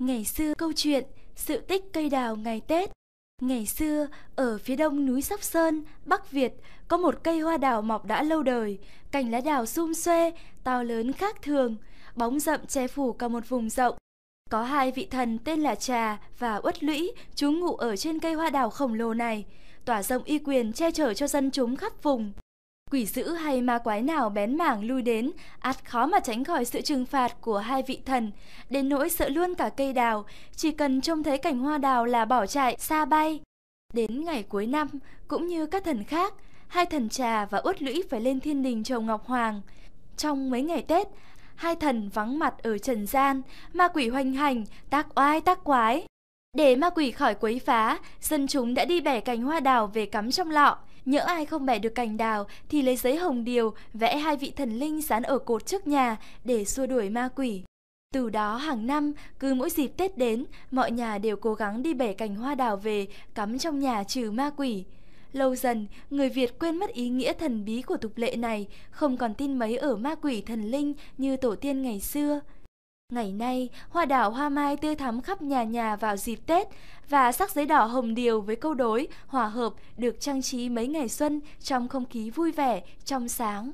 Ngày xưa câu chuyện, sự tích cây đào ngày Tết. Ngày xưa, ở phía đông núi Sóc Sơn, Bắc Việt, có một cây hoa đào mọc đã lâu đời, cành lá đào sum xuê, to lớn khác thường, bóng rậm che phủ cả một vùng rộng. Có hai vị thần tên là Trà và Uất Lũy, chúng ngụ ở trên cây hoa đào khổng lồ này, tỏa rộng y quyền che chở cho dân chúng khắp vùng. Quỷ dữ hay ma quái nào bén mảng lui đến, át khó mà tránh khỏi sự trừng phạt của hai vị thần, đến nỗi sợ luôn cả cây đào, chỉ cần trông thấy cảnh hoa đào là bỏ chạy, xa bay. Đến ngày cuối năm, cũng như các thần khác, hai thần trà và út lũy phải lên thiên đình chầu Ngọc Hoàng. Trong mấy ngày Tết, hai thần vắng mặt ở trần gian, ma quỷ hoành hành, tác oai tác quái. Để ma quỷ khỏi quấy phá, dân chúng đã đi bẻ cành hoa đào về cắm trong lọ. Nhỡ ai không bẻ được cành đào thì lấy giấy hồng điều vẽ hai vị thần linh dán ở cột trước nhà để xua đuổi ma quỷ. Từ đó hàng năm, cứ mỗi dịp Tết đến, mọi nhà đều cố gắng đi bẻ cành hoa đào về cắm trong nhà trừ ma quỷ. Lâu dần, người Việt quên mất ý nghĩa thần bí của tục lệ này, không còn tin mấy ở ma quỷ thần linh như tổ tiên ngày xưa. Ngày nay, hoa đảo hoa mai tươi thắm khắp nhà nhà vào dịp Tết và sắc giấy đỏ hồng điều với câu đối hòa hợp được trang trí mấy ngày xuân trong không khí vui vẻ, trong sáng.